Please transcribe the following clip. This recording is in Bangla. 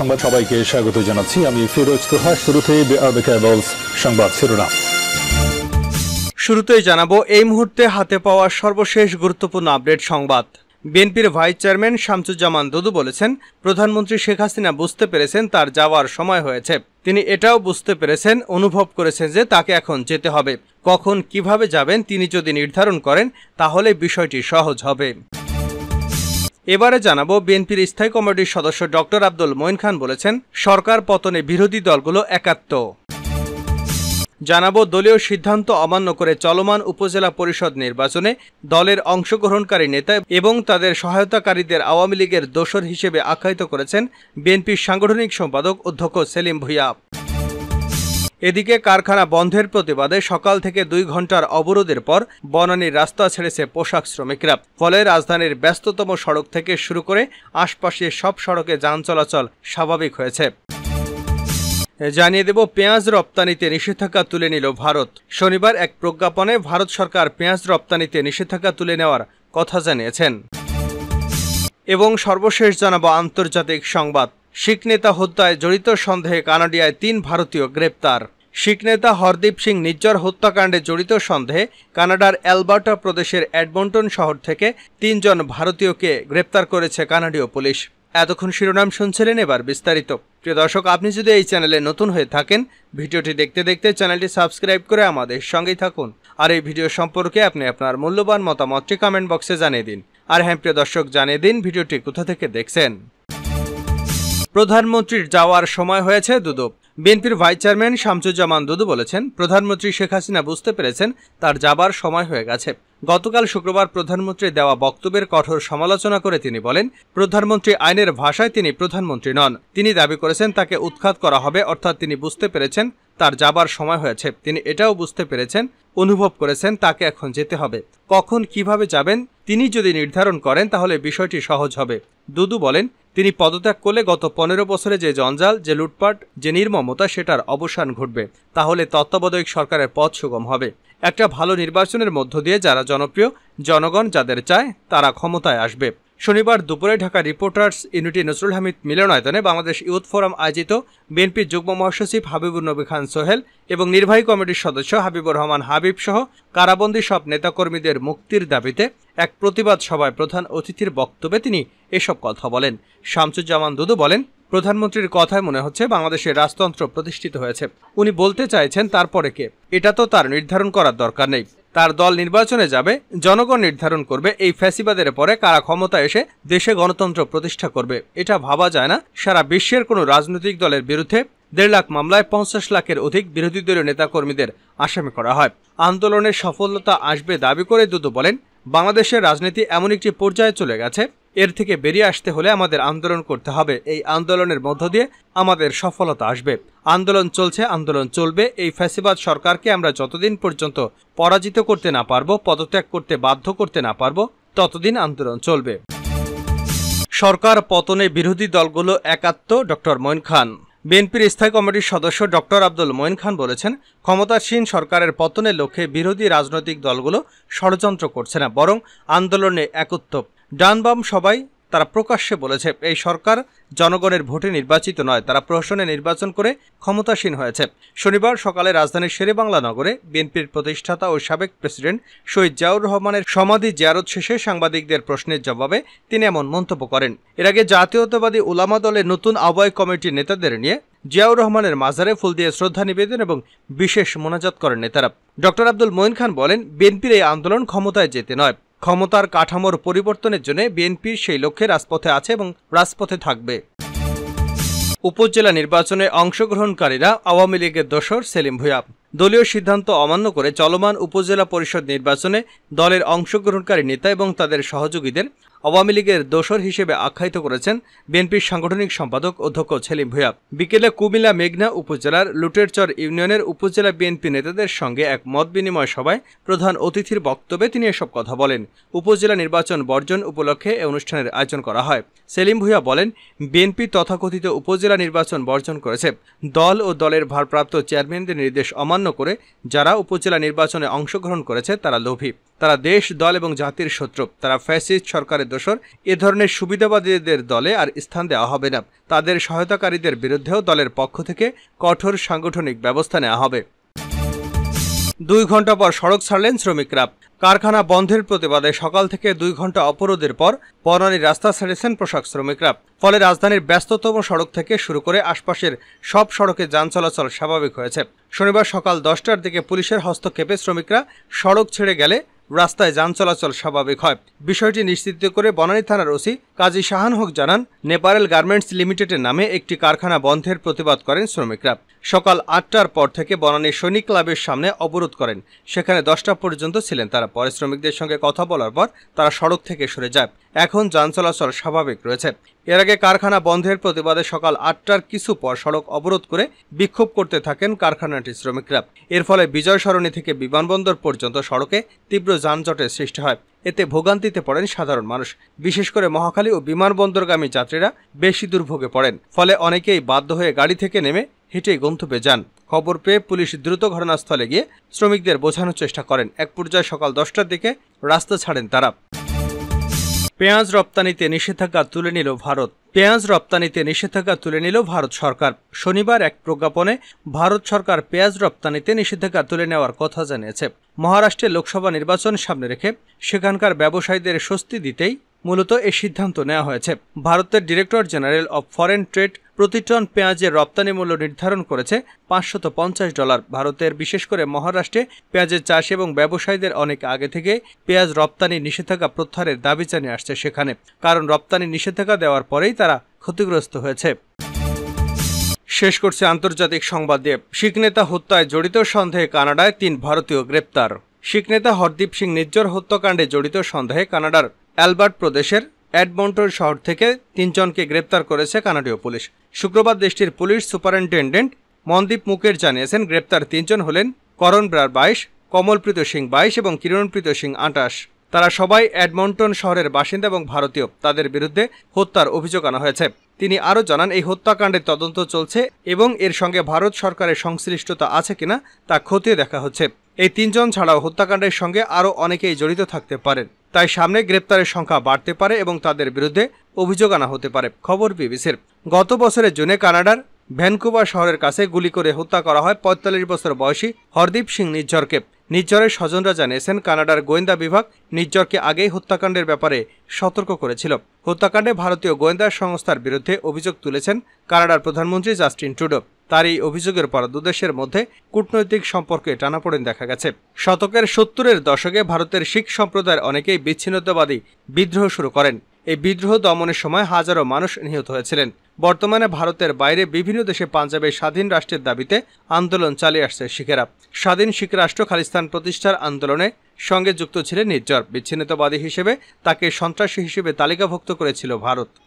সংবাদ সবাইকে স্বাগত জানাচ্ছি আমি ফিরোজ তোহা শুরুতে সংবাদ শিরোনাম শুরুতেই জানাবো এই মুহূর্তে হাতে পাওয়া সর্বশেষ গুরুত্বপূর্ণ আপডেট সংবাদ বিএনপির ভাইস চেয়ারম্যান শামসুজ্জামান দুদু বলেছেন প্রধানমন্ত্রী শেখ হাসিনা বুঝতে পেরেছেন তার যাওয়ার সময় হয়েছে তিনি এটাও বুঝতে পেরেছেন অনুভব করেছেন যে তাকে এখন যেতে হবে কখন কিভাবে যাবেন তিনি যদি নির্ধারণ করেন তাহলে বিষয়টি সহজ হবে এবারে জানাবো বিএনপির স্থায়ী কমিটির সদস্য ডক্টর আব্দুল মঈন খান বলেছেন সরকার পতনে বিরোধী দলগুলো একাত্ম জানাবো দলীয় সিদ্ধান্ত অমান্য করে চলমান উপজেলা পরিষদ নির্বাচনে দলের অংশগ্রহণকারী নেতা এবং তাদের সহায়তাকারীদের আওয়ামী লীগের দোষর হিসেবে আখ্যায়িত করেছেন বিএনপির সাংগঠনিক সম্পাদক অধ্যক্ষ সেলিম ভুইয়া এদিকে কারখানা বন্ধের প্রতিবাদে সকাল থেকে দুই ঘন্টার অবরোধের পর বনানীর রাস্তা ছেড়েছে পোশাক শ্রমিকরা ফলে রাজধানীর ব্যস্ততম সড়ক থেকে শুরু করে আশপাশের সব সড়কে যান চলাচল স্বাভাবিক হয়েছে জানিয়ে দেব পেঁয়াজ রপ্তানিতে নিষেধাজ্ঞা তুলে নিল ভারত শনিবার এক প্রজ্ঞাপনে ভারত সরকার পেঁয়াজ রপ্তানিতে নিষেধাজ্ঞা তুলে নেওয়ার কথা জানিয়েছেন এবং সর্বশেষ জানাব আন্তর্জাতিক সংবাদ শিখ নেতা হত্যায় জড়িত সন্দেহে কানাডিয়ায় তিন ভারতীয় গ্রেপ্তার শিখ নেতা হরদীপ সিং নিজ্জর হত্যাকাণ্ডে জড়িত সন্দেহে কানাডার অ্যালবার্টা প্রদেশের অ্যাডমন্টন শহর থেকে তিনজন ভারতীয়কে গ্রেপ্তার করেছে কানাডীয় পুলিশ এতক্ষণ শিরোনাম শুনছিলেন এবার বিস্তারিত প্রিয় দর্শক আপনি যদি এই চ্যানেলে নতুন হয়ে থাকেন ভিডিওটি দেখতে দেখতে চ্যানেলটি সাবস্ক্রাইব করে আমাদের সঙ্গেই থাকুন আর এই ভিডিও সম্পর্কে আপনি আপনার মূল্যবান মতামতটি কমেন্ট বক্সে জানিয়ে দিন আর হ্যাঁ প্রিয় দর্শক জানিয়ে দিন ভিডিওটি কোথা থেকে দেখছেন প্রধানমন্ত্রীর যাওয়ার সময় হয়েছে দুদু বিএনপির ভাইস চেয়ারম্যান শামসুজ্জামান দুদু বলেছেন প্রধানমন্ত্রী শেখ হাসিনা বুঝতে পেরেছেন তার যাবার সময় হয়ে গেছে গতকাল শুক্রবার প্রধানমন্ত্রী দেওয়া বক্তব্যের কঠোর সমালোচনা করে তিনি বলেন প্রধানমন্ত্রী আইনের ভাষায় তিনি প্রধানমন্ত্রী নন তিনি দাবি করেছেন তাকে উৎখাত করা হবে অর্থাৎ তিনি বুঝতে পেরেছেন তার যাবার সময় হয়েছে তিনি এটাও বুঝতে পেরেছেন অনুভব করেছেন তাকে এখন যেতে হবে কখন কিভাবে যাবেন তিনি যদি নির্ধারণ করেন তাহলে বিষয়টি সহজ হবে দুদু বলেন তিনি পদত্যাগ করলে গত পনেরো বছরে যে জঞ্জাল যে লুটপাট যে নির্মমতা সেটার অবসান ঘটবে তাহলে তত্ত্বাবধায়ক সরকারের পথ সুগম হবে একটা ভালো নির্বাচনের মধ্য দিয়ে যারা জনপ্রিয় জনগণ যাদের চায় তারা ক্ষমতায় আসবে শনিবার দুপুরে ঢাকা রিপোর্টার্স ইউনিটি নজরুল হামিদ মিলনায়তনে বাংলাদেশ ইউথ ফোরাম আয়োজিত বিএনপির যুগ্ম মহাসচিব হাবিবুর নবী খান সোহেল এবং নির্বাহী কমিটির সদস্য হাবিবুর রহমান হাবিব সহ কারাবন্দী সব নেতাকর্মীদের মুক্তির দাবিতে এক প্রতিবাদ সভায় প্রধান অতিথির বক্তব্যে তিনি এসব কথা বলেন শামসুজ্জামান দুদু বলেন প্রধানমন্ত্রীর কথায় মনে হচ্ছে বাংলাদেশের রাজতন্ত্র প্রতিষ্ঠিত হয়েছে উনি বলতে চাইছেন তারপরে কে এটা তো তার নির্ধারণ করার দরকার নেই তার দল নির্বাচনে যাবে জনগণ নির্ধারণ করবে এই ফ্যাসিবাদের পরে কারা ক্ষমতা এসে দেশে গণতন্ত্র প্রতিষ্ঠা করবে এটা ভাবা যায় না সারা বিশ্বের কোনো রাজনৈতিক দলের বিরুদ্ধে দেড় লাখ মামলায় পঞ্চাশ লাখের অধিক বিরোধী দলীয় নেতাকর্মীদের আসামি করা হয় আন্দোলনের সফলতা আসবে দাবি করে দুদু বলেন বাংলাদেশের রাজনীতি এমন একটি পর্যায়ে চলে গেছে এর থেকে বেরিয়ে আসতে হলে আমাদের আন্দোলন করতে হবে এই আন্দোলনের মধ্য দিয়ে আমাদের সফলতা আসবে আন্দোলন চলছে আন্দোলন চলবে এই ফ্যাসিবাদ সরকারকে আমরা যতদিন পর্যন্ত পরাজিত করতে না পারবো পদত্যাগ করতে বাধ্য করতে না পারবো ততদিন আন্দোলন চলবে সরকার পতনে বিরোধী দলগুলো একাত্ম ডক্টর মইন খান বিএনপির স্থায়ী কমিটির সদস্য ডক্টর আব্দুল মইন খান বলেছেন ক্ষমতাসীন সরকারের পতনের লক্ষ্যে বিরোধী রাজনৈতিক দলগুলো ষড়যন্ত্র করছে না বরং আন্দোলনে একত্ব ডানবাম সবাই তারা প্রকাশ্যে বলেছে এই সরকার জনগণের ভোটে নির্বাচিত নয় তারা প্রশাসনে নির্বাচন করে ক্ষমতাসীন হয়েছে শনিবার সকালে রাজধানীর শেরেবাংলা নগরে বিএনপির প্রতিষ্ঠাতা ও সাবেক প্রেসিডেন্ট শহীদ জিয়াউর রহমানের সমাধি জিয়ারত শেষে সাংবাদিকদের প্রশ্নের জবাবে তিনি এমন মন্তব্য করেন এর আগে জাতীয়তাবাদী ওলামা দলের নতুন আহ্বায়ক কমিটির নেতাদের নিয়ে জিয়াউর রহমানের মাজারে ফুল দিয়ে শ্রদ্ধা নিবেদন এবং বিশেষ মোনাজাত করেন নেতারা ডক্টর আব্দুল মঈন খান বলেন বিএনপির এই আন্দোলন ক্ষমতায় যেতে নয় ক্ষমতার কাঠামোর পরিবর্তনের জন্য বিএনপির সেই লক্ষ্যে রাজপথে আছে এবং রাজপথে থাকবে উপজেলা নির্বাচনে অংশগ্রহণকারীরা আওয়ামী লীগের দোসর সেলিম ভুয়া দলীয় সিদ্ধান্ত অমান্য করে চলমান উপজেলা পরিষদ নির্বাচনে দলের অংশগ্রহণকারী নেতা এবং তাদের সহযোগীদের আওয়ামী লীগের দোসর হিসেবে আখ্যায়িত করেছেন বিএনপির সাংগঠনিক সম্পাদক অধ্যক্ষ ছেলিম ভুয়া বিকেলে কুমিল্লা মেঘনা উপজেলার লুটেরচর ইউনিয়নের উপজেলা বিএনপি নেতাদের সঙ্গে এক মত বিনিময় সভায় প্রধান অতিথির বক্তব্যে তিনি এসব কথা বলেন উপজেলা নির্বাচন বর্জন উপলক্ষে এ অনুষ্ঠানের আয়োজন করা হয় সেলিম ভুয়া বলেন বিএনপি তথাকথিত উপজেলা নির্বাচন বর্জন করেছে দল ও দলের ভারপ্রাপ্ত চেয়ারম্যানদের নির্দেশ অমান্য করে যারা উপজেলা নির্বাচনে অংশগ্রহণ করেছে তারা লোভী তারা দেশ দল এবং জাতির শত্রু তারা ফ্যাসিস্ট সরকারের দোষর এ ধরনের সুবিধাবাদীদের দলে আর স্থান দেওয়া হবে না তাদের সহায়তাকারীদের বিরুদ্ধেও দলের পক্ষ থেকে কঠোর সাংগঠনিক ব্যবস্থা নেওয়া হবে দুই ঘন্টা পর সড়ক ছাড়লেন শ্রমিকরা কারখানা বন্ধের প্রতিবাদে সকাল থেকে দুই ঘন্টা অপরোধের পর বনানীর রাস্তা ছেড়েছেন পোশাক শ্রমিকরা ফলে রাজধানীর ব্যস্ততম সড়ক থেকে শুরু করে আশপাশের সব সড়কে যান চলাচল স্বাভাবিক হয়েছে শনিবার সকাল দশটার দিকে পুলিশের হস্তক্ষেপে শ্রমিকরা সড়ক ছেড়ে গেলে রাস্তায় যান চলাচল স্বাভাবিক হয় বিষয়টি নিশ্চিত করে বনানী থানার ওসি কাজী শাহান হক জানান নেপারেল গার্মেন্টস লিমিটেডের নামে একটি কারখানা বন্ধের প্রতিবাদ করেন শ্রমিকরা সকাল আটটার পর থেকে বনানী সৈনিক ক্লাবের সামনে অবরোধ করেন সেখানে দশটা পর্যন্ত ছিলেন তারা পরে শ্রমিকদের সঙ্গে কথা বলার পর তারা সড়ক থেকে সরে যায় এখন যান চলাচল স্বাভাবিক রয়েছে এর আগে কারখানা বন্ধের প্রতিবাদে সকাল আটটার কিছু পর সড়ক অবরোধ করে বিক্ষোভ করতে থাকেন কারখানাটির শ্রমিকরা এর ফলে বিজয় সরণি থেকে বিমানবন্দর পর্যন্ত সড়কে তীব্র যানজটের সৃষ্টি হয় এতে ভোগান্তিতে পড়েন সাধারণ মানুষ বিশেষ করে মহাখালী ও বিমানবন্দরগামী যাত্রীরা বেশি দুর্ভোগে পড়েন ফলে অনেকেই বাধ্য হয়ে গাড়ি থেকে নেমে হেঁটে গন্তব্যে যান খবর পেয়ে পুলিশ দ্রুত ঘটনাস্থলে গিয়ে শ্রমিকদের বোঝানোর চেষ্টা করেন এক পর্যায়ে সকাল দশটার দিকে রাস্তা ছাড়েন তারা পেঁয়াজ রপ্তানিতে নিষেধাজ্ঞা তুলে নিল ভারত পেঁয়াজ রপ্তানিতে নিষেধাজ্ঞা তুলে নিল ভারত সরকার শনিবার এক প্রজ্ঞাপনে ভারত সরকার পেঁয়াজ রপ্তানিতে নিষেধাজ্ঞা তুলে নেওয়ার কথা জানিয়েছে মহারাষ্ট্রে লোকসভা নির্বাচন সামনে রেখে সেখানকার ব্যবসায়ীদের স্বস্তি দিতেই মূলত এ সিদ্ধান্ত নেওয়া হয়েছে ভারতের Director General of Foreign Trade প্রতি টন পেঁয়াজের রপ্তানি মূল্য নির্ধারণ করেছে পাঁচশত পঞ্চাশ ডলার ভারতের বিশেষ করে মহারাষ্ট্রে পেঁয়াজের চাষ এবং ব্যবসায়ীদের অনেক আগে থেকে পেঁয়াজ রপ্তানি নিষেধাজ্ঞা প্রত্যাহারের দাবি জানিয়ে আসছে সেখানে কারণ রপ্তানি নিষেধাজ্ঞা দেওয়ার পরেই তারা ক্ষতিগ্রস্ত হয়েছে শেষ করছে আন্তর্জাতিক সংবাদ দিয়ে শিখ নেতা হত্যায় জড়িত সন্দেহে কানাডায় তিন ভারতীয় গ্রেপ্তার শিখ নেতা হরদীপ সিং নিজ্জর হত্যাকাণ্ডে জড়িত সন্দেহে কানাডার অ্যালবার্ট প্রদেশের অ্যাডমন্টন শহর থেকে তিনজনকে গ্রেপ্তার করেছে কানাডীয় পুলিশ শুক্রবার দেশটির পুলিশ সুপারিনটেন্ডেন্ট মনদীপ মুকের জানিয়েছেন গ্রেপ্তার তিনজন হলেন করণ ব্রার বাইশ কমলপ্রীত সিং বাইশ এবং কিরণপ্রীত সিং আটাশ তারা সবাই অ্যাডমন্টন শহরের বাসিন্দা এবং ভারতীয় তাদের বিরুদ্ধে হত্যার অভিযোগ আনা হয়েছে তিনি আরও জানান এই হত্যাকাণ্ডের তদন্ত চলছে এবং এর সঙ্গে ভারত সরকারের সংশ্লিষ্টতা আছে কিনা তা খতিয়ে দেখা হচ্ছে এই তিনজন ছাড়াও হত্যাকাণ্ডের সঙ্গে আরও অনেকেই জড়িত থাকতে পারেন তাই সামনে গ্রেপ্তারের সংখ্যা বাড়তে পারে এবং তাদের বিরুদ্ধে অভিযোগ আনা হতে পারে খবর বিবিসির গত বছরের জুনে কানাডার ভ্যানকুভার শহরের কাছে গুলি করে হত্যা করা হয় পঁয়তাল্লিশ বছর বয়সী হরদীপ সিং নিজ্জরকে নিজ্জরের স্বজনরা জানিয়েছেন কানাডার গোয়েন্দা বিভাগ নিজ্জরকে আগেই হত্যাকাণ্ডের ব্যাপারে সতর্ক করেছিল হত্যাকাণ্ডে ভারতীয় গোয়েন্দা সংস্থার বিরুদ্ধে অভিযোগ তুলেছেন কানাডার প্রধানমন্ত্রী জাস্টিন ট্রুডো তার এই অভিযোগের পর দুদেশের মধ্যে কূটনৈতিক সম্পর্কে টানাপোড়েন দেখা গেছে শতকের সত্তরের দশকে ভারতের শিখ সম্প্রদায়ের অনেকেই বিচ্ছিন্নতাবাদী বিদ্রোহ শুরু করেন এই বিদ্রোহ দমনের সময় হাজারো মানুষ নিহত হয়েছিলেন বর্তমানে ভারতের বাইরে বিভিন্ন দেশে পাঞ্জাবে স্বাধীন রাষ্ট্রের দাবিতে আন্দোলন চালিয়ে আসছে শিখেরা স্বাধীন শিখ রাষ্ট্র খালিস্তান প্রতিষ্ঠার আন্দোলনে সঙ্গে যুক্ত ছিলেন নির্জর বিচ্ছিন্নতাবাদী হিসেবে তাকে সন্ত্রাসী হিসেবে তালিকাভুক্ত করেছিল ভারত